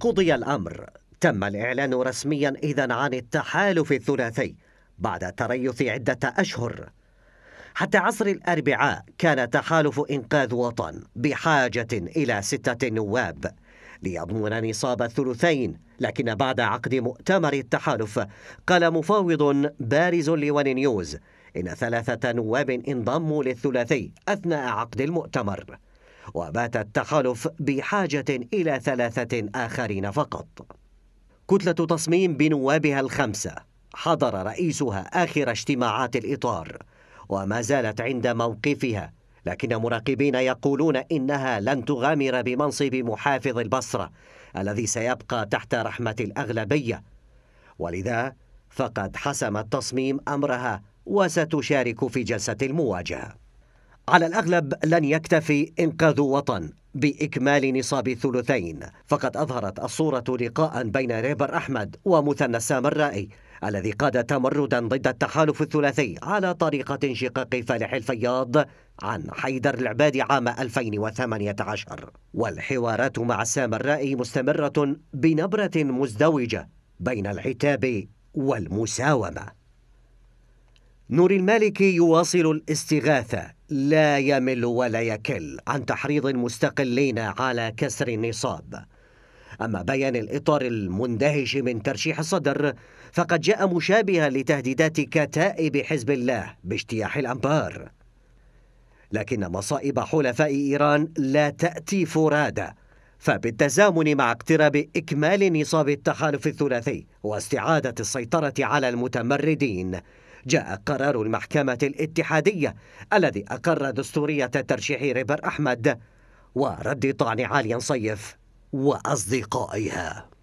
قضي الأمر تم الإعلان رسميا إذا عن التحالف الثلاثي بعد تريث عدة أشهر حتى عصر الأربعاء كان تحالف إنقاذ وطن بحاجة إلى ستة نواب ليضمن نصاب الثلثين لكن بعد عقد مؤتمر التحالف قال مفاوض بارز لون نيوز إن ثلاثة نواب انضموا للثلاثي أثناء عقد المؤتمر وبات التخلف بحاجة إلى ثلاثة آخرين فقط كتلة تصميم بنوابها الخمسة حضر رئيسها آخر اجتماعات الإطار وما زالت عند موقفها لكن مراقبين يقولون إنها لن تغامر بمنصب محافظ البصرة الذي سيبقى تحت رحمة الأغلبية ولذا فقد حسم التصميم أمرها وستشارك في جلسة المواجهة على الأغلب لن يكتفي إنقاذ وطن بإكمال نصاب الثلثين فقد أظهرت الصورة لقاء بين ريبر أحمد ومثنى سام الرائي الذي قاد تمردا ضد التحالف الثلاثي على طريقة انشقاق فالح الفياض عن حيدر العبادي عام 2018 والحوارات مع سام الرائي مستمرة بنبرة مزدوجة بين العتاب والمساومة نور المالكي يواصل الاستغاثة لا يمل ولا يكل عن تحريض المستقلين على كسر النصاب أما بيان الإطار المندهش من ترشيح الصدر فقد جاء مشابها لتهديدات كتائب حزب الله باجتياح الأنبار لكن مصائب حلفاء إيران لا تأتي فرادى فبالتزامن مع اقتراب إكمال نصاب التحالف الثلاثي واستعادة السيطرة على المتمردين جاء قرار المحكمة الاتحادية الذي أقر دستورية ترشيح ريبر أحمد ورد طعن عاليا صيف وأصدقائها